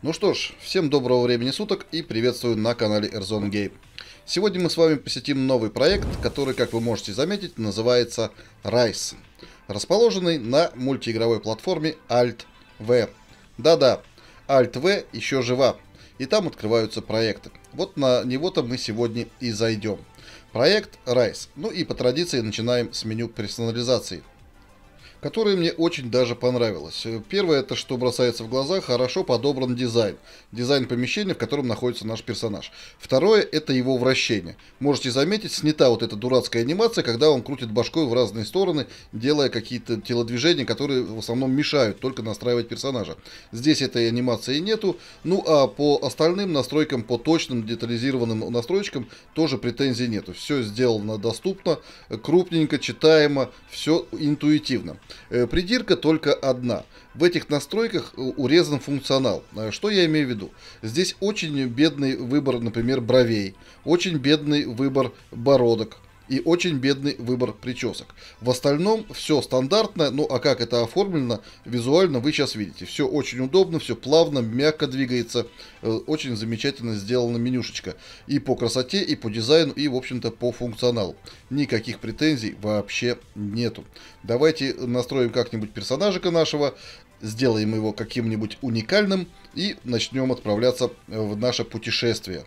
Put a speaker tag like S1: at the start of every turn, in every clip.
S1: Ну что ж, всем доброго времени суток и приветствую на канале Airzone Game. Сегодня мы с вами посетим новый проект, который, как вы можете заметить, называется Rise, расположенный на мультиигровой платформе Alt-V. Да-да, Alt-V еще жива, и там открываются проекты. Вот на него-то мы сегодня и зайдем. Проект Rise. Ну и по традиции начинаем с меню персонализации – которое мне очень даже понравилось. Э, первое, это что бросается в глаза, хорошо подобран дизайн. Дизайн помещения, в котором находится наш персонаж. Второе, это его вращение. Можете заметить, снята вот эта дурацкая анимация, когда он крутит башкой в разные стороны, делая какие-то телодвижения, которые в основном мешают только настраивать персонажа. Здесь этой анимации нету. Ну а по остальным настройкам, по точным детализированным настройкам тоже претензий нету. Все сделано доступно, крупненько, читаемо, все интуитивно. Э, придирка только одна. В этих настройках э, урезан функционал. Э, что я имею в виду? Здесь очень бедный выбор, например, бровей, очень бедный выбор бородок, и очень бедный выбор причесок. В остальном все стандартное, ну а как это оформлено, визуально вы сейчас видите. Все очень удобно, все плавно, мягко двигается, э, очень замечательно сделана менюшечка. И по красоте, и по дизайну, и в общем-то по функционалу. Никаких претензий вообще нету. Давайте настроим как-нибудь персонажика нашего, сделаем его каким-нибудь уникальным и начнем отправляться в наше путешествие.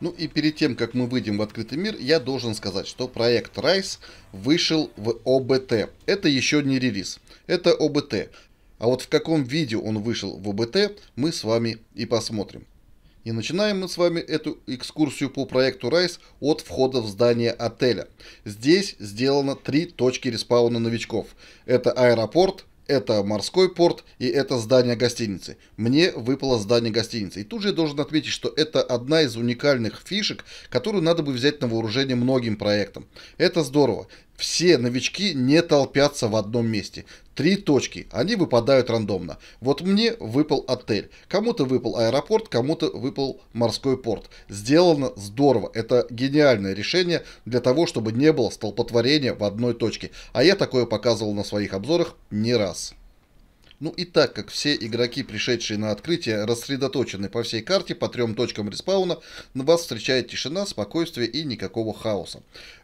S1: Ну и перед тем, как мы выйдем в открытый мир, я должен сказать, что проект Rise вышел в ОБТ. Это еще не релиз, это ОБТ. А вот в каком виде он вышел в ОБТ, мы с вами и посмотрим. И начинаем мы с вами эту экскурсию по проекту Rise от входа в здание отеля. Здесь сделано три точки респауна новичков. Это аэропорт, это морской порт и это здание гостиницы. Мне выпало здание гостиницы. И тут же я должен отметить, что это одна из уникальных фишек, которую надо бы взять на вооружение многим проектам. Это здорово. Все новички не толпятся в одном месте. Три точки, они выпадают рандомно. Вот мне выпал отель, кому-то выпал аэропорт, кому-то выпал морской порт. Сделано здорово, это гениальное решение для того, чтобы не было столпотворения в одной точке. А я такое показывал на своих обзорах не раз. Ну и так как все игроки, пришедшие на открытие, рассредоточены по всей карте по трем точкам респауна, на вас встречает тишина, спокойствие и никакого хаоса.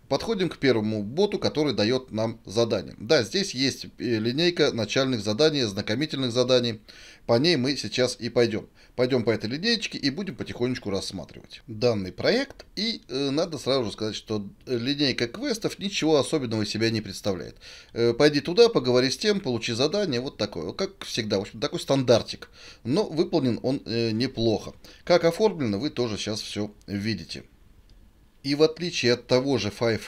S1: Подходим к первому боту, который дает нам задание. Да, здесь есть э, линейка начальных заданий, знакомительных заданий. По ней мы сейчас и пойдем. Пойдем по этой линеечке и будем потихонечку рассматривать данный проект. И э, надо сразу же сказать, что линейка квестов ничего особенного из себя не представляет. Э, пойди туда, поговори с тем, получи задание, вот такое. Как всегда, в общем, такой стандартик. Но выполнен он э, неплохо. Как оформлено, вы тоже сейчас все видите. И в отличие от того же 5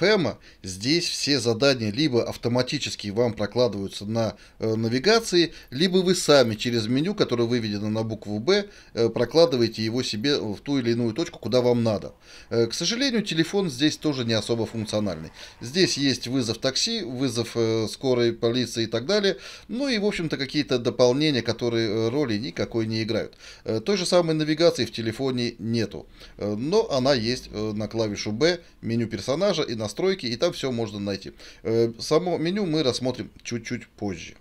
S1: здесь все задания либо автоматически вам прокладываются на э, навигации, либо вы сами через меню, которое выведено на букву «Б», э, прокладываете его себе в ту или иную точку, куда вам надо. Э, к сожалению, телефон здесь тоже не особо функциональный. Здесь есть вызов такси, вызов э, скорой полиции и так далее, ну и, в общем-то, какие-то дополнения, которые э, роли никакой не играют. Э, той же самой навигации в телефоне нету, э, но она есть э, на клавише клавишу B, меню персонажа и настройки, и там все можно найти. Э, само меню мы рассмотрим чуть-чуть позже.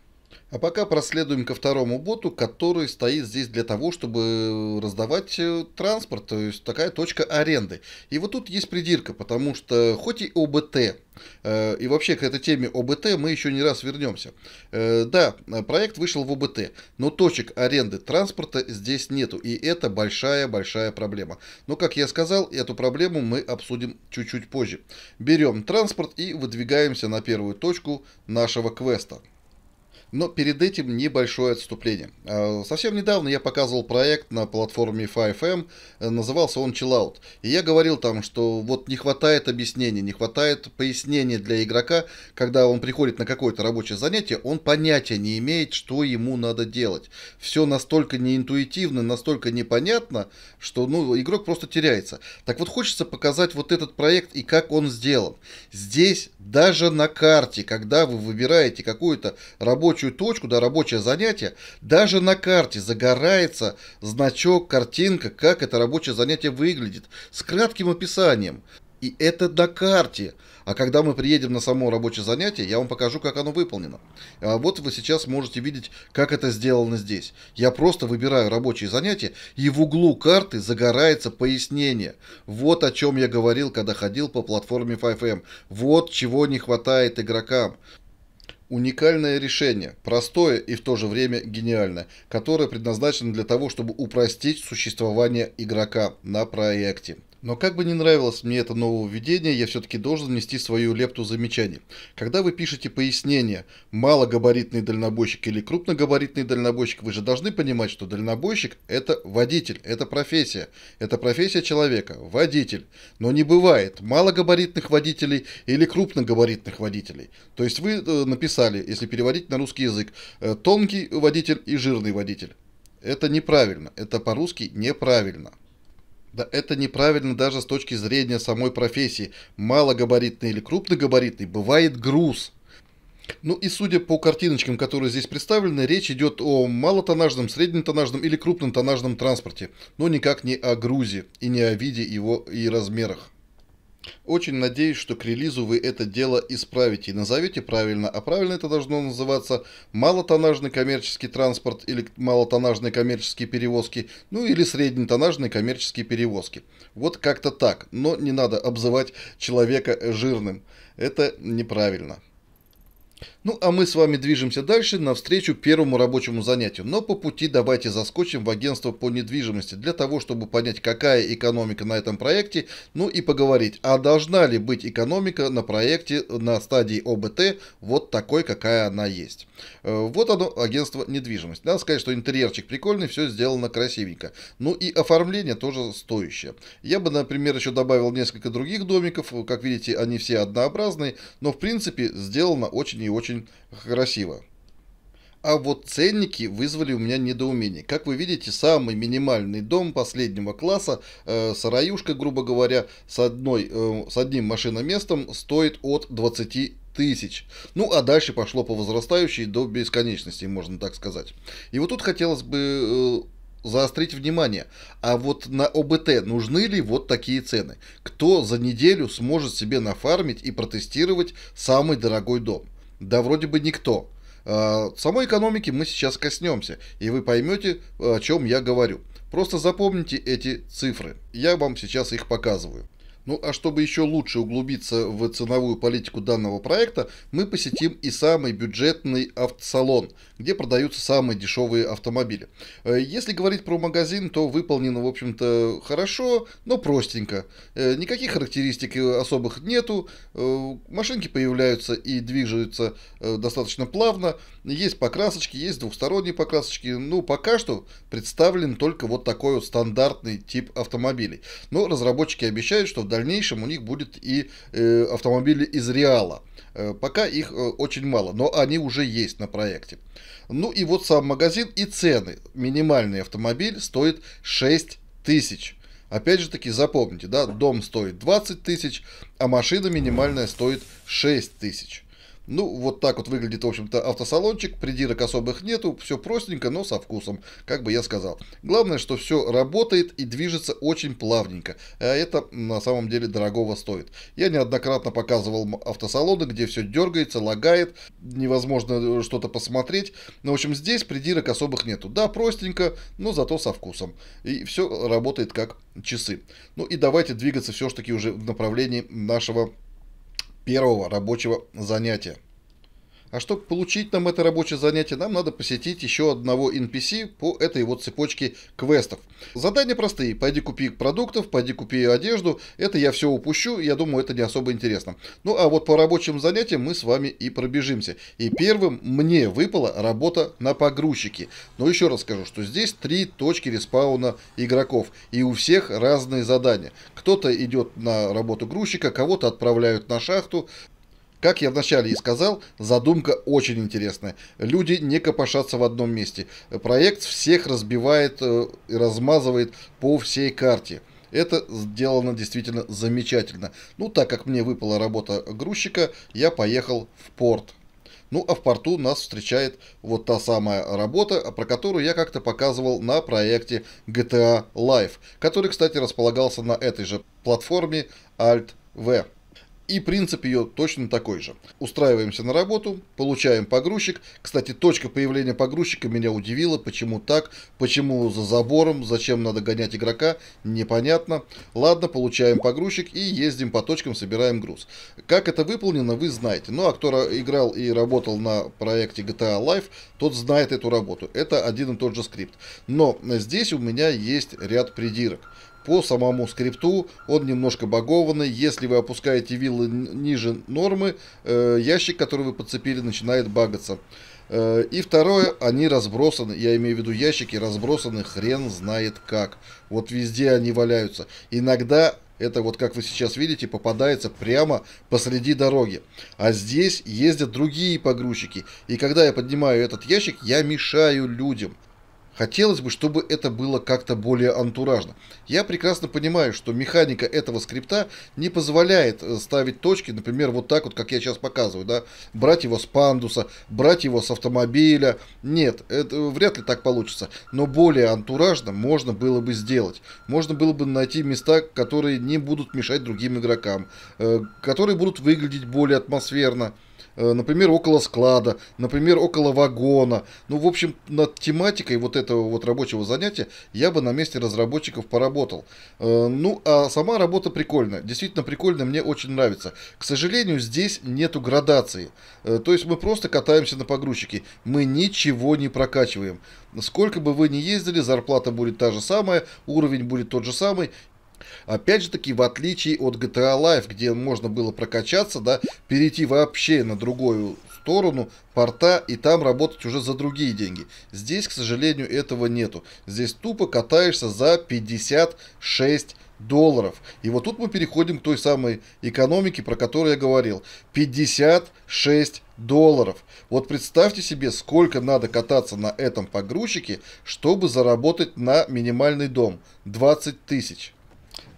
S1: А пока проследуем ко второму боту, который стоит здесь для того, чтобы раздавать э, транспорт, то есть такая точка аренды. И вот тут есть придирка, потому что хоть и ОБТ, э, и вообще к этой теме ОБТ мы еще не раз вернемся. Э, да, проект вышел в ОБТ, но точек аренды транспорта здесь нету, и это большая-большая проблема. Но, как я сказал, эту проблему мы обсудим чуть-чуть позже. Берем транспорт и выдвигаемся на первую точку нашего квеста. Но перед этим небольшое отступление. А, совсем недавно я показывал проект на платформе 5M, э, назывался он Chillout. И я говорил там, что вот не хватает объяснений, не хватает пояснений для игрока, когда он приходит на какое-то рабочее занятие, он понятия не имеет, что ему надо делать. Все настолько неинтуитивно, настолько непонятно, что ну, игрок просто теряется. Так вот хочется показать вот этот проект и как он сделан. Здесь даже на карте, когда вы выбираете какую-то рабочую рабочую точку, да, рабочее занятие, даже на карте загорается значок, картинка, как это рабочее занятие выглядит, с кратким описанием. И это на карте. А когда мы приедем на само рабочее занятие, я вам покажу, как оно выполнено. А вот вы сейчас можете видеть, как это сделано здесь. Я просто выбираю рабочее занятие и в углу карты загорается пояснение. Вот о чем я говорил, когда ходил по платформе 5M. Вот чего не хватает игрокам. Уникальное решение, простое и в то же время гениальное, которое предназначено для того, чтобы упростить существование игрока на проекте. Но как бы не нравилось мне это нововведение, я все-таки должен внести свою лепту замечаний. Когда вы пишете пояснение «малогабаритный дальнобойщик» или «крупногабаритный дальнобойщик», вы же должны понимать, что дальнобойщик – это водитель, это профессия, это профессия человека, водитель. Но не бывает малогабаритных водителей или крупногабаритных водителей. То есть вы э, написали, если переводить на русский язык, э, тонкий водитель и жирный водитель. Это неправильно, это по-русски неправильно. Да это неправильно даже с точки зрения самой профессии. Малогабаритный или крупногабаритный бывает груз. Ну и судя по картиночкам, которые здесь представлены, речь идет о малотонажном, среднетонажном или крупнотоннажном транспорте, но никак не о грузе и не о виде его и размерах. Очень надеюсь, что к релизу вы это дело исправите и назовете правильно, а правильно это должно называться малотоннажный коммерческий транспорт или малотоннажные коммерческие перевозки, ну или среднетоннажные коммерческие перевозки. Вот как-то так, но не надо обзывать человека жирным, это неправильно. Ну а мы с вами движемся дальше навстречу первому рабочему занятию, но по пути давайте заскочим в агентство по недвижимости для того, чтобы понять, какая экономика на этом проекте, ну и поговорить, а должна ли быть экономика на проекте на стадии ОБТ вот такой, какая она есть. Э, вот оно, агентство недвижимости. Надо сказать, что интерьерчик прикольный, все сделано красивенько. Ну и оформление тоже стоящее. Я бы, например, еще добавил несколько других домиков, как видите, они все однообразные, но в принципе сделано очень и очень очень красиво. А вот ценники вызвали у меня недоумение. Как вы видите, самый минимальный дом последнего класса, э, сараюшка, грубо говоря, с, одной, э, с одним машиноместом стоит от 20 тысяч. Ну, а дальше пошло по возрастающей до бесконечности, можно так сказать. И вот тут хотелось бы э, заострить внимание. А вот на ОБТ нужны ли вот такие цены? Кто за неделю сможет себе нафармить и протестировать самый дорогой дом? Да вроде бы никто. А, самой экономики мы сейчас коснемся, и вы поймете, о чем я говорю. Просто запомните эти цифры. Я вам сейчас их показываю. Ну а чтобы еще лучше углубиться в ценовую политику данного проекта, мы посетим и самый бюджетный автосалон, где продаются самые дешевые автомобили. Э, если говорить про магазин, то выполнено, в общем-то, хорошо, но простенько. Э, никаких характеристик э, особых нету, машинки появляются и движутся достаточно плавно, есть покрасочки, есть двухсторонние покрасочки. Ну, пока что представлен только вот такой вот стандартный тип автомобилей. Но разработчики обещают, что в дальнейшем у них будет и э, автомобили из Реала. Э, пока их э, очень мало, но они уже есть на проекте. Ну и вот сам магазин и цены. Минимальный автомобиль стоит 6 тысяч. Опять же таки, запомните, да, дом стоит 20 тысяч, а машина минимальная стоит 6 тысяч. Ну, вот так вот выглядит, в общем-то, автосалончик. Придирок особых нету, все простенько, но со вкусом, как бы я сказал. Главное, что все работает и движется очень плавненько. А это на самом деле дорогого стоит. Я неоднократно показывал автосалоны, где все дергается, лагает, невозможно э, что-то посмотреть. Но, ну, в общем, здесь придирок особых нету. Да, простенько, но зато со вкусом. И все работает как часы. Ну и давайте двигаться все-таки уже в направлении нашего первого рабочего занятия. А чтобы получить нам это рабочее занятие, нам надо посетить еще одного NPC по этой вот цепочке квестов. Задания простые. Пойди купи продуктов, пойди купи одежду. Это я все упущу, я думаю, это не особо интересно. Ну а вот по рабочим занятиям мы с вами и пробежимся. И первым мне выпала работа на погрузчике. Но еще раз скажу, что здесь три точки респауна игроков. И у всех разные задания. Кто-то идет на работу грузчика, кого-то отправляют на шахту. Как я вначале и сказал, задумка очень интересная. Люди не копошатся в одном месте. Проект всех разбивает э, и размазывает по всей карте. Это сделано действительно замечательно. Ну, так как мне выпала работа грузчика, я поехал в порт. Ну, а в порту нас встречает вот та самая работа, про которую я как-то показывал на проекте GTA Live, который, кстати, располагался на этой же платформе Alt-V. И принцип ее точно такой же. Устраиваемся на работу, получаем погрузчик. Кстати, точка появления погрузчика меня удивила. Почему так? Почему за забором? Зачем надо гонять игрока? Непонятно. Ладно, получаем погрузчик и ездим по точкам, собираем груз. Как это выполнено, вы знаете. ну, а кто играл и работал на проекте GTA Live, тот знает эту работу. Это один и тот же скрипт. Но здесь у меня есть ряд придирок. По самому скрипту он немножко багованный. Если вы опускаете виллы ниже нормы, э, ящик, который вы подцепили, начинает багаться. Э, и второе, они разбросаны, я имею в виду ящики, разбросаны хрен знает как. Вот везде они валяются. Иногда это вот, как вы сейчас видите, попадается прямо посреди дороги. А здесь ездят другие погрузчики. И когда я поднимаю этот ящик, я мешаю людям. Хотелось бы, чтобы это было как-то более антуражно. Я прекрасно понимаю, что механика этого скрипта не позволяет э, ставить точки, например, вот так вот, как я сейчас показываю, да, брать его с пандуса, брать его с автомобиля. Нет, это вряд ли так получится. Но более антуражно можно было бы сделать. Можно было бы найти места, которые не будут мешать другим игрокам, э, которые будут выглядеть более атмосферно. Э, например, около склада, например, около вагона. Ну, в общем, над тематикой вот этого вот рабочего занятия я бы на месте разработчиков поработал. Э, ну, а сама работа прикольная, действительно прикольная, мне очень нравится. К сожалению, здесь нету градации, э, то есть мы просто катаемся на погрузчике, мы ничего не прокачиваем. Сколько бы вы ни ездили, зарплата будет та же самая, уровень будет тот же самый, Опять же таки, в отличие от GTA Live, где можно было прокачаться, да, перейти вообще на другую сторону порта и там работать уже за другие деньги. Здесь, к сожалению, этого нету. Здесь тупо катаешься за 56 долларов. И вот тут мы переходим к той самой экономике, про которую я говорил. 56 долларов. Вот представьте себе, сколько надо кататься на этом погрузчике, чтобы заработать на минимальный дом. 20 тысяч.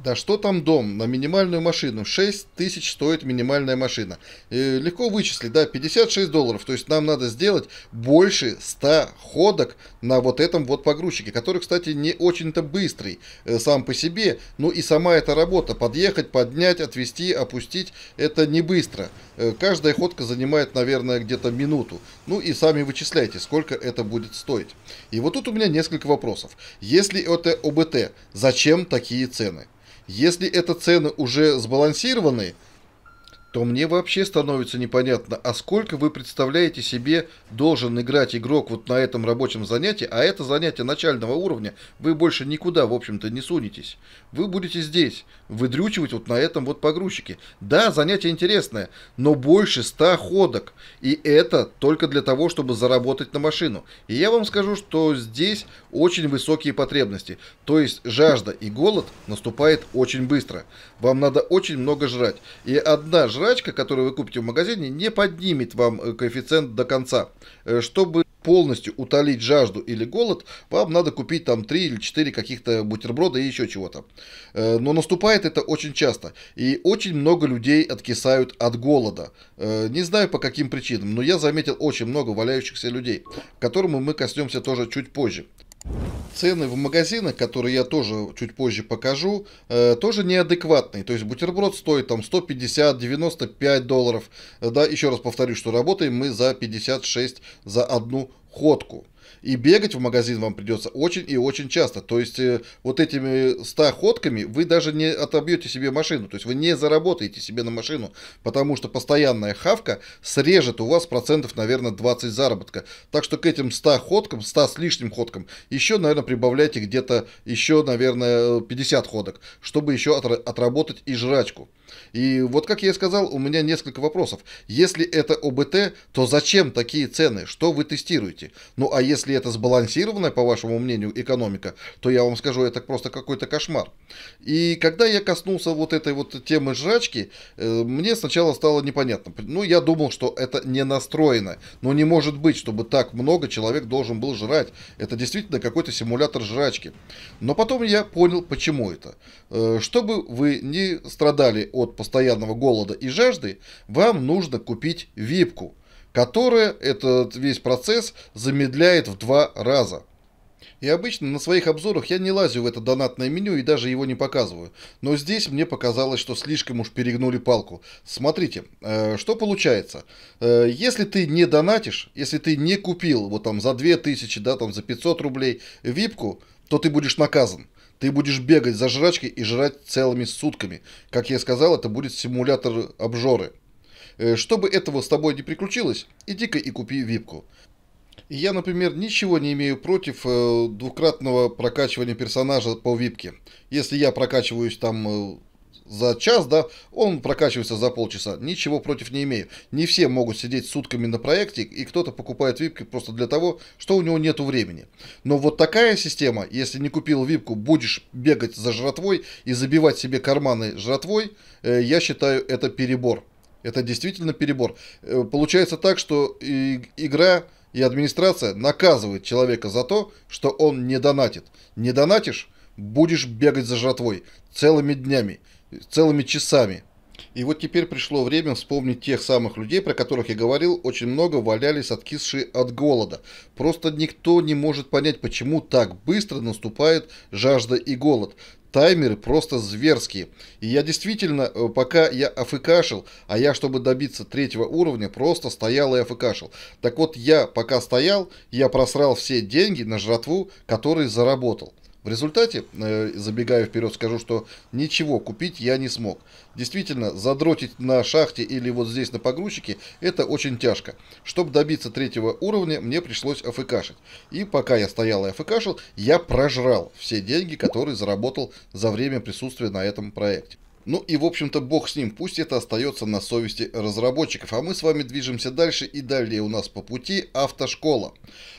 S1: Да что там дом? На минимальную машину. 6 тысяч стоит минимальная машина. Э, легко вычислить, да, 56 долларов. То есть нам надо сделать больше 100 ходок на вот этом вот погрузчике, который, кстати, не очень-то быстрый э, сам по себе. Ну и сама эта работа. Подъехать, поднять, отвести, опустить, это не быстро. Э, каждая ходка занимает, наверное, где-то минуту. Ну и сами вычисляйте, сколько это будет стоить. И вот тут у меня несколько вопросов. Если это ОБТ, зачем такие цены? Если это цены уже сбалансированы, то мне вообще становится непонятно, а сколько вы представляете себе должен играть игрок вот на этом рабочем занятии, а это занятие начального уровня, вы больше никуда, в общем-то, не сунетесь. Вы будете здесь, выдрючивать вот на этом вот погрузчике. Да, занятие интересное, но больше 100 ходок, и это только для того, чтобы заработать на машину. И я вам скажу, что здесь очень высокие потребности, то есть жажда и голод наступает очень быстро. Вам надо очень много жрать. И одна жрачка, которую вы купите в магазине, не поднимет вам э, коэффициент до конца. Э, чтобы полностью утолить жажду или голод, вам надо купить там 3 или 4 каких-то бутерброда и еще чего-то. Э, но наступает это очень часто. И очень много людей откисают от голода. Не знаю по каким причинам, но я заметил очень много валяющихся людей, к которому мы коснемся тоже чуть позже. Цены в магазинах, которые я тоже чуть позже покажу, э, тоже неадекватные. То есть бутерброд стоит там 150-95 долларов. Э, да, еще раз повторю, что работаем мы за 56 за одну ходку. И бегать в магазин вам придется очень и очень часто. То есть э, вот этими 100 ходками вы даже не отобьете себе машину. То есть вы не заработаете себе на машину, потому что постоянная хавка срежет у вас процентов, наверное, 20 заработка. Так что к этим 100 ходкам, 100 с лишним ходкам, еще, наверное, прибавляйте где-то еще, наверное, 50 ходок, чтобы еще отработать и жрачку. И вот, как я и сказал, у меня несколько вопросов. Если это ОБТ, то зачем такие цены? Что вы тестируете? Ну, а если это сбалансированная, по вашему мнению, экономика, то я вам скажу, это просто какой-то кошмар. И когда я коснулся вот этой вот темы жрачки, э, мне сначала стало непонятно. Ну, я думал, что это не настроено. Но не может быть, чтобы так много человек должен был жрать. Это действительно какой-то симулятор жрачки. Но потом я понял, почему это. Э, чтобы вы не страдали от от постоянного голода и жажды, вам нужно купить випку, которая этот весь процесс замедляет в два раза. И обычно на своих обзорах я не лазю в это донатное меню и даже его не показываю. Но здесь мне показалось, что слишком уж перегнули палку. Смотрите, э, что получается. Э, если ты не донатишь, если ты не купил вот там за 2000, да, там за 500 рублей випку, то ты будешь наказан. Ты будешь бегать за жрачкой и жрать целыми сутками. Как я сказал, это будет симулятор обжоры. Э, чтобы этого с тобой не приключилось, иди-ка и купи випку. Я, например, ничего не имею против э, двукратного прокачивания персонажа по випке. Если я прокачиваюсь там э, за час, да, он прокачивается за полчаса. Ничего против не имею. Не все могут сидеть сутками на проекте, и кто-то покупает випки просто для того, что у него нет времени. Но вот такая система, если не купил випку, будешь бегать за жратвой и забивать себе карманы жратвой, э, я считаю, это перебор. Это действительно перебор. Э, получается так, что игра и администрация наказывает человека за то, что он не донатит. Не донатишь, будешь бегать за жратвой целыми днями целыми часами. И вот теперь пришло время вспомнить тех самых людей, про которых я говорил, очень много валялись откисшие от голода. Просто никто не может понять, почему так быстро наступает жажда и голод. Таймеры просто зверские. И я действительно, э, пока я афыкашил, а я, чтобы добиться третьего уровня, просто стоял и афыкашил. Так вот, я пока стоял, я просрал все деньги на жратву, которые заработал. В результате, э, забегая вперед, скажу, что ничего купить я не смог. Действительно, задротить на шахте или вот здесь на погрузчике – это очень тяжко. Чтобы добиться третьего уровня, мне пришлось афкашить. И пока я стоял и афкашил, я прожрал все деньги, которые заработал за время присутствия на этом проекте. Ну и в общем-то бог с ним, пусть это остается на совести разработчиков. А мы с вами движемся дальше и далее у нас по пути автошкола.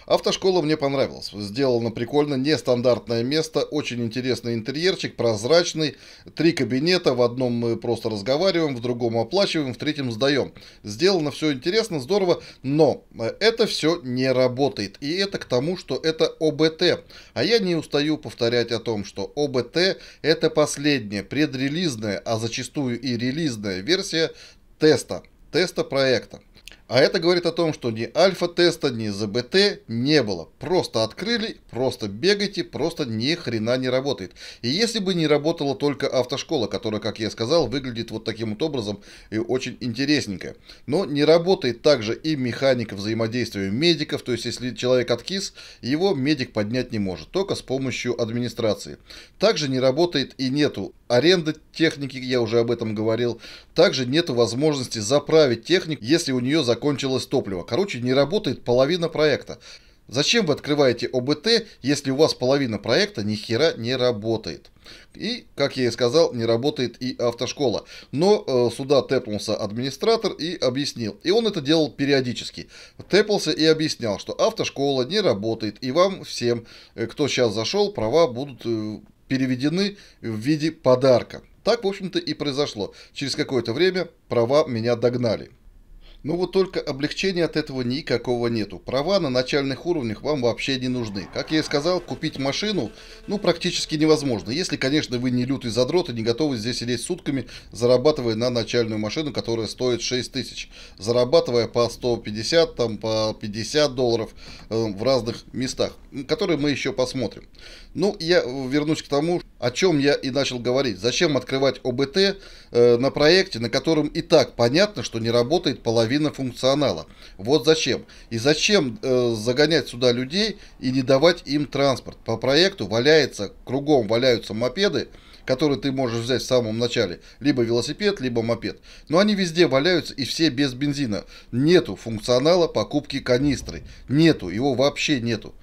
S1: Автошкола мне понравилась. Сделано прикольно, нестандартное место, очень интересный интерьерчик, прозрачный. Три кабинета, в одном мы просто разговариваем, в другом оплачиваем, в третьем сдаем. Сделано все интересно, здорово, но э, это все не работает. И это к тому, что это ОБТ. А я не устаю повторять о том, что ОБТ это последняя предрелизная, а зачастую и релизная версия теста, теста проекта. А это говорит о том, что ни альфа-теста, ни ЗБТ не было. Просто открыли, просто бегайте, просто ни хрена не работает. И если бы не работала только автошкола, которая, как я сказал, выглядит вот таким вот образом и очень интересненько. Но не работает также и механика взаимодействия медиков, то есть если человек откис, его медик поднять не может, только с помощью администрации. Также не работает и нету аренды техники, я уже об этом говорил. Также нету возможности заправить технику, если у нее закон закончилось топливо. Короче, не работает половина проекта. Зачем вы открываете ОБТ, если у вас половина проекта ни хера не работает? И, как я и сказал, не работает и автошкола. Но э, сюда тэпнулся администратор и объяснил. И он это делал периодически. Тэпался и объяснял, что автошкола не работает. И вам всем, э, кто сейчас зашел, права будут э, переведены в виде подарка. Так, в общем-то, и произошло. Через какое-то время права меня догнали. Ну вот только облегчения от этого никакого нету. Права на начальных уровнях вам вообще не нужны. Как я и сказал, купить машину, ну, практически невозможно. Если, конечно, вы не лютый задрот и не готовы здесь сидеть сутками, зарабатывая на начальную машину, которая стоит 6 тысяч. Зарабатывая по 150, там, по 50 долларов э, в разных местах, которые мы еще посмотрим. Ну, я вернусь к тому, о чем я и начал говорить. Зачем открывать ОБТ э, на проекте, на котором и так понятно, что не работает половина половина функционала. Вот зачем. И зачем э, загонять сюда людей и не давать им транспорт. По проекту валяется, кругом валяются мопеды, которые ты можешь взять в самом начале. Либо велосипед, либо мопед. Но они везде валяются и все без бензина. Нету функционала покупки канистры. Нету, его вообще нету.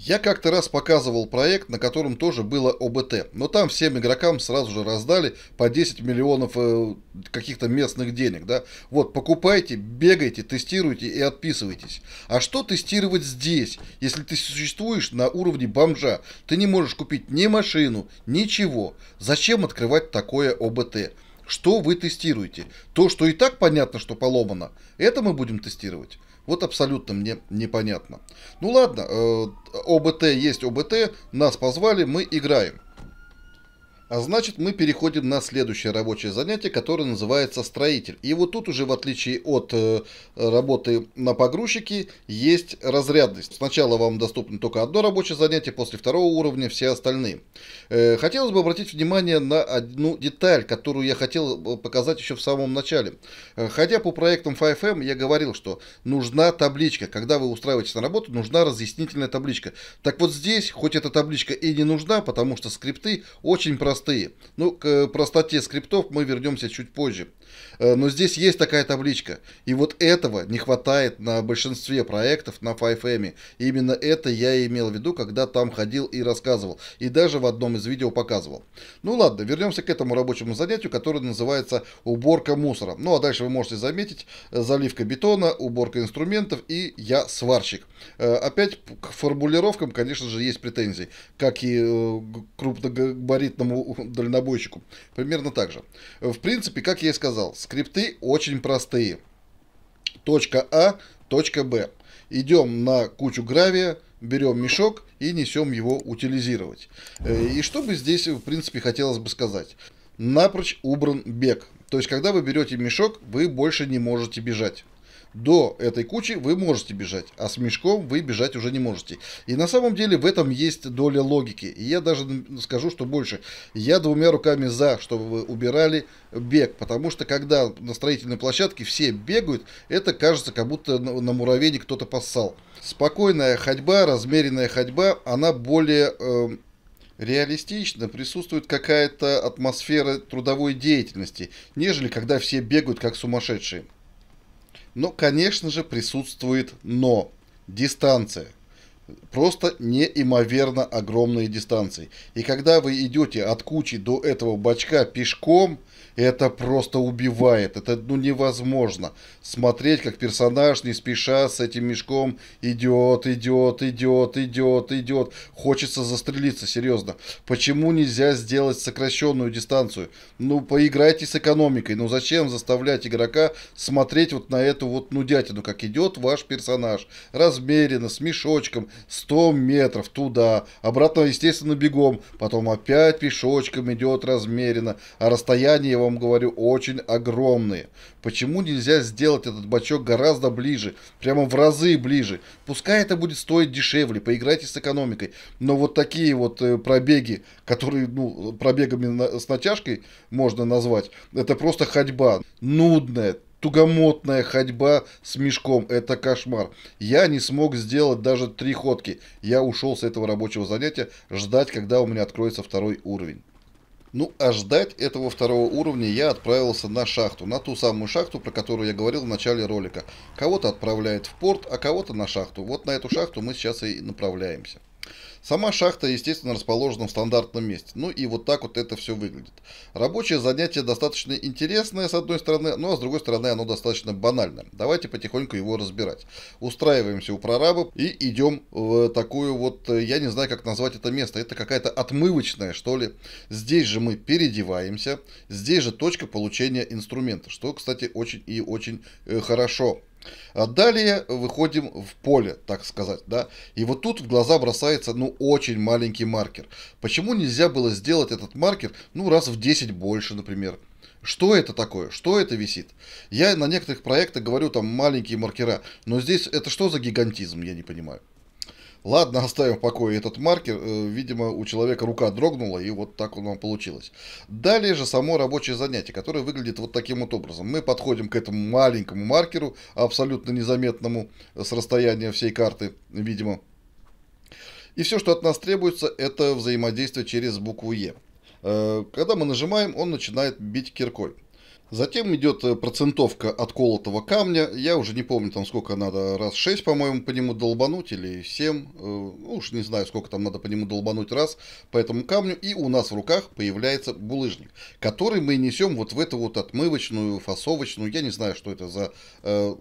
S1: Я как-то раз показывал проект, на котором тоже было ОБТ, но там всем игрокам сразу же раздали по 10 миллионов э, каких-то местных денег, да. Вот, покупайте, бегайте, тестируйте и отписывайтесь. А что тестировать здесь, если ты существуешь на уровне бомжа? Ты не можешь купить ни машину, ничего. Зачем открывать такое ОБТ? Что вы тестируете? То, что и так понятно, что поломано, это мы будем тестировать. Вот абсолютно мне непонятно. Ну ладно, э, ОБТ есть ОБТ, нас позвали, мы играем. А значит, мы переходим на следующее рабочее занятие, которое называется строитель. И вот тут уже, в отличие от э, работы на погрузчике, есть разрядность. Сначала вам доступно только одно рабочее занятие, после второго уровня все остальные. Э, хотелось бы обратить внимание на одну деталь, которую я хотел э, показать еще в самом начале. Э, Хотя по проектам 5M я говорил, что нужна табличка. Когда вы устраиваетесь на работу, нужна разъяснительная табличка. Так вот здесь, хоть эта табличка и не нужна, потому что скрипты очень простые простые. Ну, к э, простоте скриптов мы вернемся чуть позже. Э, но здесь есть такая табличка. И вот этого не хватает на большинстве проектов на 5M. И именно это я имел в виду, когда там ходил и рассказывал. И даже в одном из видео показывал. Ну ладно, вернемся к этому рабочему занятию, которое называется уборка мусора. Ну а дальше вы можете заметить, э, заливка бетона, уборка инструментов и я сварщик. Э, опять к формулировкам, конечно же, есть претензии, как и крупногабаритному дальнобойщику. Примерно так же. В принципе, как я и сказал, сказал, скрипты очень простые. Точка А, точка Б. Идем на кучу гравия, берем мешок и несем его утилизировать. Э, и что бы здесь, в принципе, хотелось бы сказать. Напрочь убран бег. То есть, когда вы берете мешок, вы больше не можете бежать. До этой кучи вы можете бежать, а с мешком вы бежать уже не можете. И на самом деле в этом есть доля логики. И я даже скажу, что больше. Я двумя руками за, чтобы вы убирали бег. Потому что когда на строительной площадке все бегают, это кажется, как будто на муравейник кто-то поссал. Спокойная ходьба, размеренная ходьба, она более э, реалистично присутствует какая-то атмосфера трудовой деятельности, нежели когда все бегают как сумасшедшие. Но, конечно же, присутствует но. Дистанция. Просто неимоверно огромные дистанции. И когда вы идете от кучи до этого бачка пешком – это просто убивает, это ну, невозможно. Смотреть, как персонаж не спеша с этим мешком идет, идет, идет, идет, идет. Хочется застрелиться, серьезно. Почему нельзя сделать сокращенную дистанцию? Ну, поиграйте с экономикой. Ну, зачем заставлять игрока смотреть вот на эту вот нудятину, как идет ваш персонаж? Размеренно, с мешочком, 100 метров туда, обратно, естественно, бегом. Потом опять пешочком идет размеренно, а расстояние его вам говорю, очень огромные. Почему нельзя сделать этот бачок гораздо ближе, прямо в разы ближе? Пускай это будет стоить дешевле, поиграйте с экономикой. Но вот такие вот э, пробеги, которые, ну, пробегами с натяжкой можно назвать, это просто ходьба. Нудная, тугомотная ходьба с мешком. Это кошмар. Я не смог сделать даже три ходки. Я ушел с этого рабочего занятия ждать, когда у меня откроется второй уровень. Ну, а ждать этого второго уровня я отправился на шахту, на ту самую шахту, про которую я говорил в начале ролика. Кого-то отправляет в порт, а кого-то на шахту. Вот на эту шахту мы сейчас и направляемся. Сама шахта, естественно, расположена в стандартном месте. Ну и вот так вот это все выглядит. Рабочее занятие достаточно интересное, с одной стороны, ну а с другой стороны оно достаточно банальное. Давайте потихоньку его разбирать. Устраиваемся у прораба и идем в такую вот, э, я не знаю, как назвать это место. Это какая-то отмывочная, что ли. Здесь же мы переодеваемся. Здесь же точка получения инструмента, что, кстати, очень и очень э, хорошо. А далее выходим в поле, так сказать, да, и вот тут в глаза бросается, ну, очень маленький маркер. Почему нельзя было сделать этот маркер, ну, раз в 10 больше, например? Что это такое? Что это висит? Я на некоторых проектах говорю там маленькие маркера, но здесь это что за гигантизм, я не понимаю. Ладно, оставим в покое этот маркер. Э, видимо, у человека рука дрогнула, и вот так у оно получилось. Далее же само рабочее занятие, которое выглядит вот таким вот образом. Мы подходим к этому маленькому маркеру, абсолютно незаметному э, с расстояния всей карты, видимо. И все, что от нас требуется, это взаимодействие через букву «Е». Э, когда мы нажимаем, он начинает бить киркой. Затем идет э, процентовка отколотого камня. Я уже не помню, там сколько надо, раз 6, по-моему, по нему долбануть или 7. Э, ну, уж не знаю, сколько там надо по нему долбануть раз по этому камню. И у нас в руках появляется булыжник, который мы несем вот в эту вот отмывочную, фасовочную, я не знаю, что это за... Э,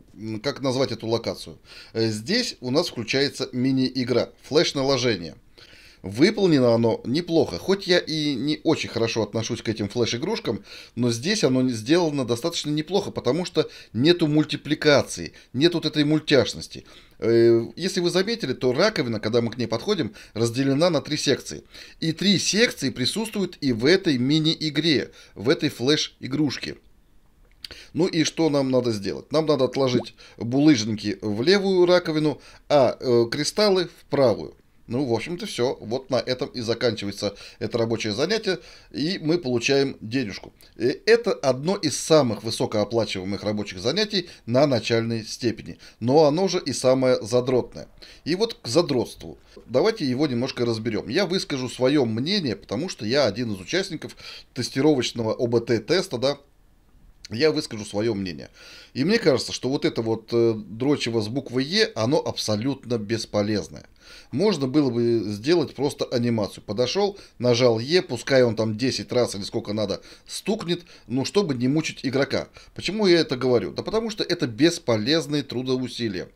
S1: как назвать эту локацию. Здесь у нас включается мини-игра, флеш-наложение – Выполнено оно неплохо, хоть я и не очень хорошо отношусь к этим флеш-игрушкам, но здесь оно сделано достаточно неплохо, потому что нету мультипликации, нет вот этой мультяшности. Э, если вы заметили, то раковина, когда мы к ней подходим, разделена на три секции. И три секции присутствуют и в этой мини-игре, в этой флеш-игрушке. Ну и что нам надо сделать? Нам надо отложить булыжники в левую раковину, а э, кристаллы в правую. Ну, в общем-то, все. Вот на этом и заканчивается это рабочее занятие, и мы получаем денежку. И это одно из самых высокооплачиваемых рабочих занятий на начальной степени, но оно же и самое задротное. И вот к задротству. Давайте его немножко разберем. Я выскажу свое мнение, потому что я один из участников тестировочного ОБТ-теста, да, я выскажу свое мнение. И мне кажется, что вот это вот э, дрочево с буквой Е, оно абсолютно бесполезное. Можно было бы сделать просто анимацию. Подошел, нажал Е, пускай он там 10 раз или сколько надо стукнет, но ну, чтобы не мучить игрока. Почему я это говорю? Да потому что это бесполезные трудоусилия.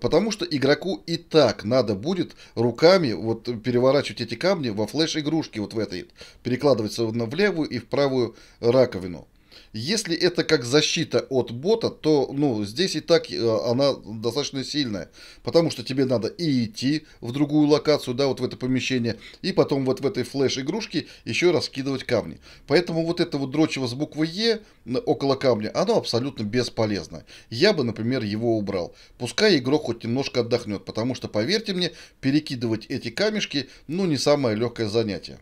S1: Потому что игроку и так надо будет руками вот переворачивать эти камни во флеш-игрушки вот в этой, перекладывать в левую и в правую раковину. Если это как защита от бота, то ну, здесь и так э, она достаточно сильная. Потому что тебе надо и идти в другую локацию, да, вот в это помещение, и потом вот в этой флеш-игрушке еще раскидывать камни. Поэтому вот это вот дрочево с буквой Е около камня, оно абсолютно бесполезно. Я бы, например, его убрал. Пускай игрок хоть немножко отдохнет, потому что, поверьте мне, перекидывать эти камешки, ну, не самое легкое занятие.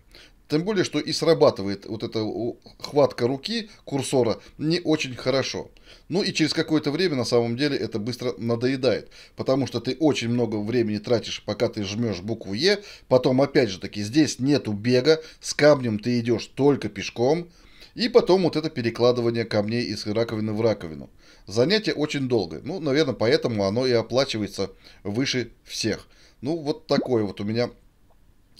S1: Тем более, что и срабатывает вот эта хватка руки курсора не очень хорошо. Ну и через какое-то время на самом деле это быстро надоедает, потому что ты очень много времени тратишь, пока ты жмешь букву Е, потом опять же таки здесь нету бега, с камнем ты идешь только пешком, и потом вот это перекладывание камней из раковины в раковину. Занятие очень долгое, ну, наверное, поэтому оно и оплачивается выше всех. Ну, вот такое вот у меня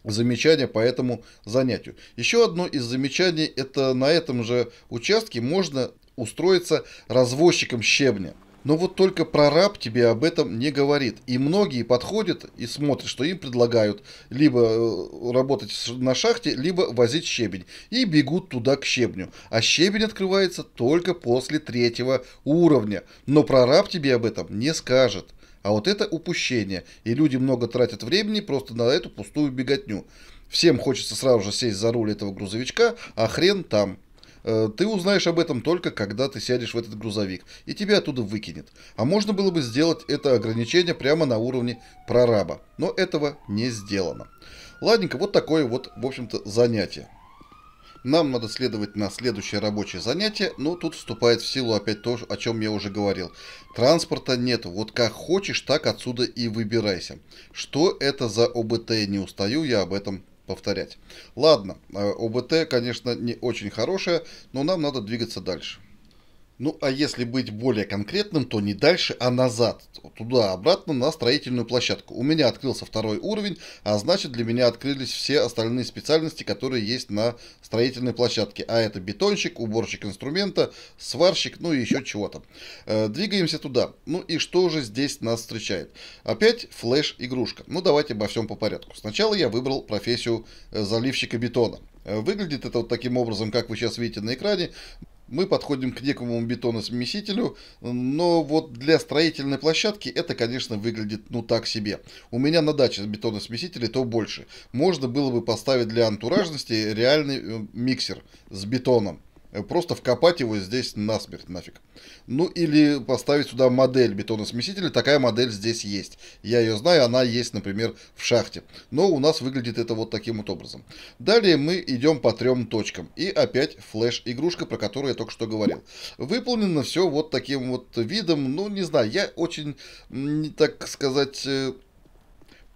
S1: замечания по этому занятию. Еще одно из замечаний – это на этом же участке можно устроиться развозчиком щебня. Но вот только прораб тебе об этом не говорит. И многие подходят и смотрят, что им предлагают либо э, работать на шахте, либо возить щебень. И бегут туда к щебню. А щебень открывается только после третьего уровня. Но прораб тебе об этом не скажет. А вот это упущение. И люди много тратят времени просто на эту пустую беготню. Всем хочется сразу же сесть за руль этого грузовичка, а хрен там. Э, ты узнаешь об этом только, когда ты сядешь в этот грузовик, и тебя оттуда выкинет. А можно было бы сделать это ограничение прямо на уровне прораба, но этого не сделано. Ладненько, вот такое вот, в общем-то, занятие. Нам надо следовать на следующее рабочее занятие, но тут вступает в силу опять то, о чем я уже говорил. Транспорта нет, вот как хочешь, так отсюда и выбирайся. Что это за ОБТ, не устаю я об этом повторять. Ладно, э, ОБТ, конечно, не очень хорошая, но нам надо двигаться дальше. Ну а если быть более конкретным, то не дальше, а назад туда-обратно на строительную площадку. У меня открылся второй уровень, а значит для меня открылись все остальные специальности, которые есть на строительной площадке. А это бетонщик, уборщик инструмента, сварщик, ну и еще чего-то. Э, двигаемся туда. Ну и что же здесь нас встречает? Опять флеш-игрушка. Ну давайте обо всем по порядку. Сначала я выбрал профессию э, заливщика бетона. Э, выглядит это вот таким образом, как вы сейчас видите на экране мы подходим к некому бетоносмесителю, но вот для строительной площадки это, конечно, выглядит ну так себе. У меня на даче бетоносмесители то больше. Можно было бы поставить для антуражности реальный э, миксер с бетоном. Просто вкопать его здесь насмерть нафиг. Ну или поставить сюда модель бетоносмесителя. Такая модель здесь есть. Я ее знаю, она есть, например, в шахте. Но у нас выглядит это вот таким вот образом. Далее мы идем по трем точкам. И опять флеш-игрушка, про которую я только что говорил. Выполнено все вот таким вот видом. Ну не знаю, я очень, так сказать э,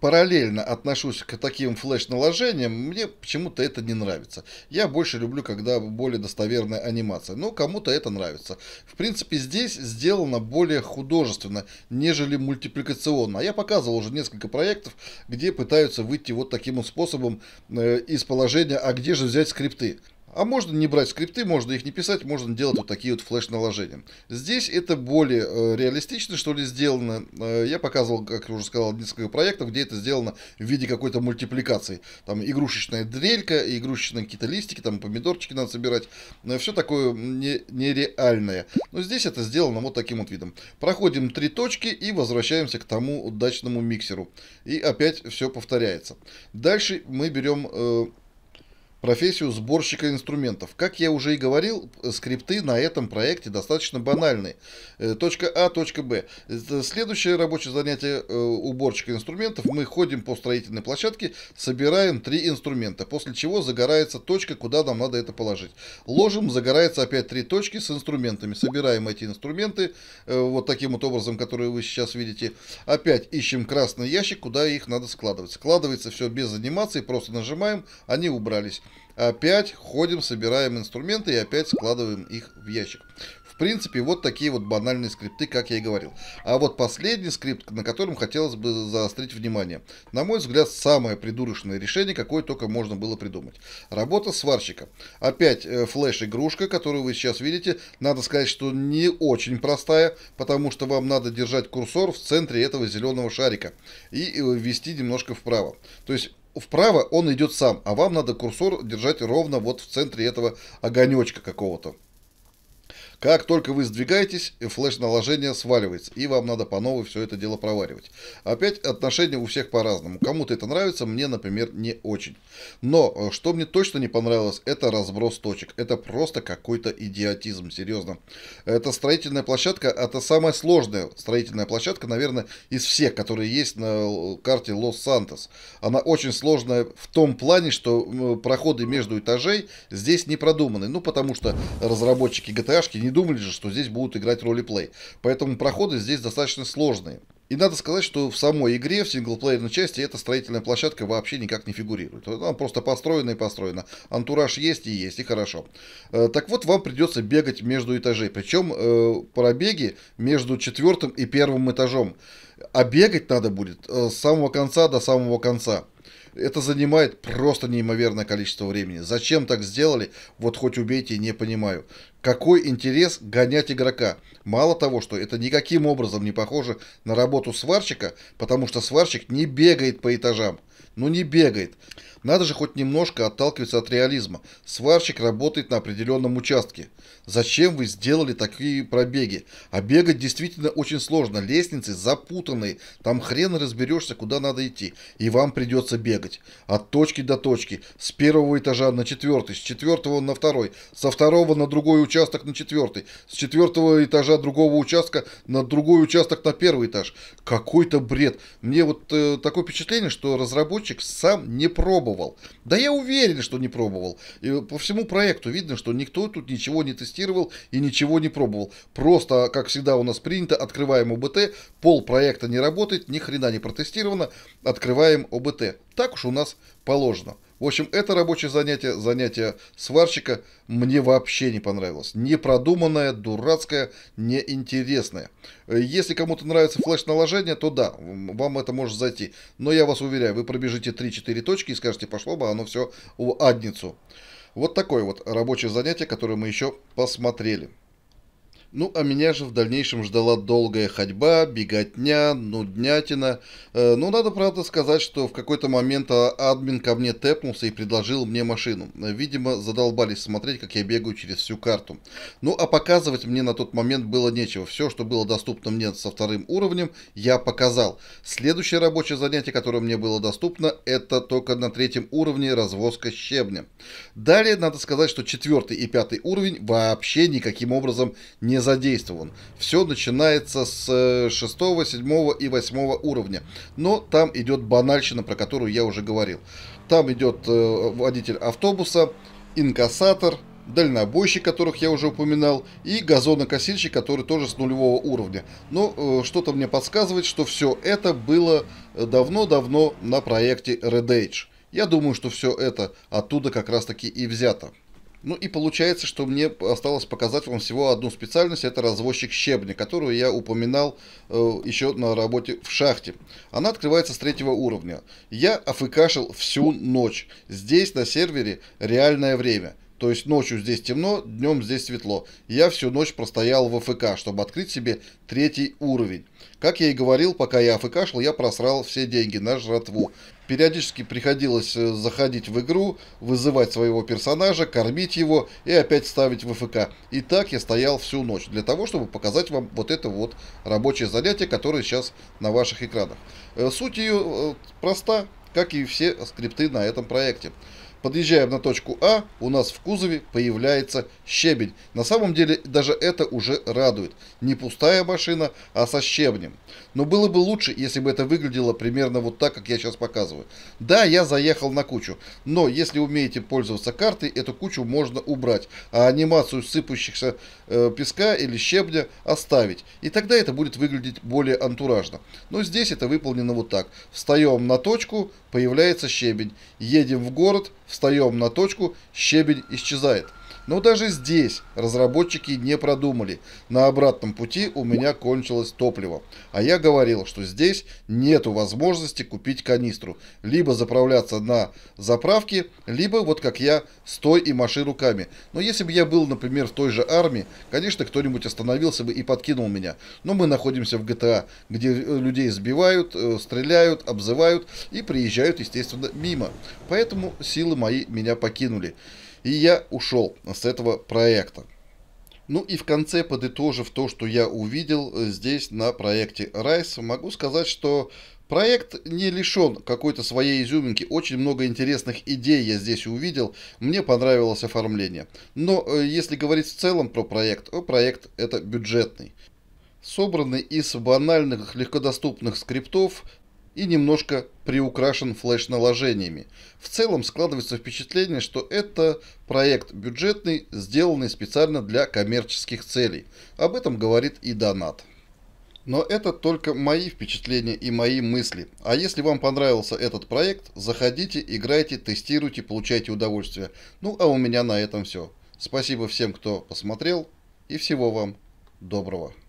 S1: параллельно отношусь к таким флеш-наложениям, мне почему-то это не нравится. Я больше люблю, когда более достоверная анимация. Но ну, кому-то это нравится. В принципе, здесь сделано более художественно, нежели мультипликационно. А я показывал уже несколько проектов, где пытаются выйти вот таким вот способом э, из положения «А где же взять скрипты?». А можно не брать скрипты, можно их не писать, можно делать вот такие вот флеш-наложения. Здесь это более э, реалистично, что ли, сделано. Э, я показывал, как я уже сказал, несколько проектов, где это сделано в виде какой-то мультипликации. Там игрушечная дрелька, игрушечные какие-то листики, там помидорчики надо собирать. Э, все такое не, нереальное. Но здесь это сделано вот таким вот видом. Проходим три точки и возвращаемся к тому удачному миксеру. И опять все повторяется. Дальше мы берем профессию сборщика инструментов. Как я уже и говорил, э, скрипты на этом проекте достаточно банальны. Э, точка А, точка Б. Э, следующее рабочее занятие уборщика инструментов. Мы ходим по строительной площадке, собираем три инструмента, после чего загорается точка, куда нам надо это положить. Ложим, загорается опять три точки с инструментами. Собираем эти инструменты вот таким вот образом, который вы сейчас видите. Опять ищем красный ящик, куда их надо складывать. Складывается все без анимации, просто нажимаем, они убрались. Опять ходим, собираем инструменты и опять складываем их в ящик. В принципе, вот такие вот банальные скрипты, как я и говорил. А вот последний скрипт, на котором хотелось бы заострить внимание. На мой взгляд, самое придурочное решение, какое только можно было придумать. Работа сварщика. Опять э, флеш-игрушка, которую вы сейчас видите. Надо сказать, что не очень простая, потому что вам надо держать курсор в центре этого зеленого шарика и э, ввести немножко вправо. То есть вправо он идет сам, а вам надо курсор держать ровно вот в центре этого огонечка какого-то. Как только вы сдвигаетесь, флеш-наложение сваливается, и вам надо по новой все это дело проваривать. Опять отношения у всех по-разному. Кому-то это нравится, мне, например, не очень. Но э, что мне точно не понравилось, это разброс точек. Это просто какой-то идиотизм, серьезно. Эта строительная площадка, а это самая сложная строительная площадка, наверное, из всех, которые есть на карте Лос-Сантос. Она очень сложная в том плане, что проходы между этажей здесь не продуманы. Ну, потому что разработчики GTA-шки не думали же, что здесь будут играть ролл-и-плей, Поэтому проходы здесь достаточно сложные. И надо сказать, что в самой игре, в синглплеерной части, эта строительная площадка вообще никак не фигурирует. Она просто построена и построена. Антураж есть и есть, и хорошо. Э, так вот, вам придется бегать между этажей. Причем э, пробеги между четвертым и первым этажом. А бегать надо будет э, с самого конца до самого конца. Это занимает просто неимоверное количество времени. Зачем так сделали, вот хоть убейте, не понимаю. Какой интерес гонять игрока? Мало того, что это никаким образом не похоже на работу сварщика, потому что сварщик не бегает по этажам. Ну не бегает. Надо же хоть немножко отталкиваться от реализма. Сварщик работает на определенном участке. Зачем вы сделали такие пробеги? А бегать действительно очень сложно. Лестницы запутанные. Там хрен разберешься, куда надо идти. И вам придется бегать. От точки до точки. С первого этажа на четвертый. С четвертого на второй. Со второго на другой участок на четвертый. С четвертого этажа другого участка на другой участок на первый этаж. Какой-то бред. Мне вот э, такое впечатление, что разработчик сам не пробовал. Да я уверен, что не пробовал. И по всему проекту видно, что никто тут ничего не тестировал тестировал и ничего не пробовал. Просто, как всегда у нас принято, открываем ОБТ, пол проекта не работает, ни хрена не протестировано, открываем ОБТ. Так уж у нас положено. В общем, это рабочее занятие, занятие сварщика мне вообще не понравилось. Непродуманное, дурацкое, неинтересное. Если кому-то нравится флеш-наложение, то да, вам это может зайти. Но я вас уверяю, вы пробежите 3-4 точки и скажете, пошло бы оно все в адницу. Вот такое вот рабочее занятие, которое мы еще посмотрели. Ну, а меня же в дальнейшем ждала долгая ходьба, беготня, нуднятина. Э, ну, надо, правда, сказать, что в какой-то момент а, админ ко мне тэпнулся и предложил мне машину. Видимо, задолбались смотреть, как я бегаю через всю карту. Ну, а показывать мне на тот момент было нечего. Все, что было доступно мне со вторым уровнем, я показал. Следующее рабочее занятие, которое мне было доступно, это только на третьем уровне развозка щебня. Далее, надо сказать, что четвертый и пятый уровень вообще никаким образом не задействован. Все начинается с 6, э, 7 и 8 уровня. Но там идет банальщина, про которую я уже говорил. Там идет э, водитель автобуса, инкассатор, дальнобойщик, которых я уже упоминал, и газонокосильщик, который тоже с нулевого уровня. Но ну, э, что-то мне подсказывает, что все это было э, давно-давно на проекте Red Age. Я думаю, что все это оттуда как раз таки и взято. Ну и получается, что мне осталось показать вам всего одну специальность, это развозчик щебня, которую я упоминал э, еще на работе в шахте. Она открывается с третьего уровня. Я офыкашил всю ночь. Здесь на сервере реальное время. То есть ночью здесь темно, днем здесь светло. Я всю ночь простоял в АФК, чтобы открыть себе третий уровень. Как я и говорил, пока я афыкашил, я просрал все деньги на жратву. Периодически приходилось э, заходить в игру, вызывать своего персонажа, кормить его и опять ставить в ФК. И так я стоял всю ночь, для того, чтобы показать вам вот это вот рабочее занятие, которое сейчас на ваших экранах. Э, суть ее э, проста, как и все скрипты на этом проекте. Подъезжаем на точку А, у нас в кузове появляется щебень. На самом деле даже это уже радует. Не пустая машина, а со щебнем. Но было бы лучше, если бы это выглядело примерно вот так, как я сейчас показываю. Да, я заехал на кучу, но если умеете пользоваться картой, эту кучу можно убрать, а анимацию сыпающихся э, песка или щебня оставить. И тогда это будет выглядеть более антуражно. Но здесь это выполнено вот так. Встаем на точку, появляется щебень. Едем в город, в встаем на точку, щебень исчезает. Но даже здесь разработчики не продумали. На обратном пути у меня кончилось топливо. А я говорил, что здесь нету возможности купить канистру. Либо заправляться на заправке, либо вот как я, стой и маши руками. Но если бы я был, например, в той же армии, конечно, кто-нибудь остановился бы и подкинул меня. Но мы находимся в GTA, а, где э, людей сбивают, э, стреляют, обзывают и приезжают, естественно, мимо. Поэтому силы мои меня покинули. И я ушел с этого проекта. Ну и в конце, подытожив то, что я увидел э, здесь на проекте Rise, могу сказать, что Проект не лишен какой-то своей изюминки. Очень много интересных идей я здесь увидел. Мне понравилось оформление. Но э, если говорить в целом про проект, то проект это бюджетный. Собранный из банальных легкодоступных скриптов, и немножко приукрашен флеш-наложениями. В целом складывается впечатление, что это проект бюджетный, сделанный специально для коммерческих целей. Об этом говорит и донат. Но это только мои впечатления и мои мысли. А если вам понравился этот проект, заходите, играйте, тестируйте, получайте удовольствие. Ну а у меня на этом все. Спасибо всем, кто посмотрел и всего вам доброго.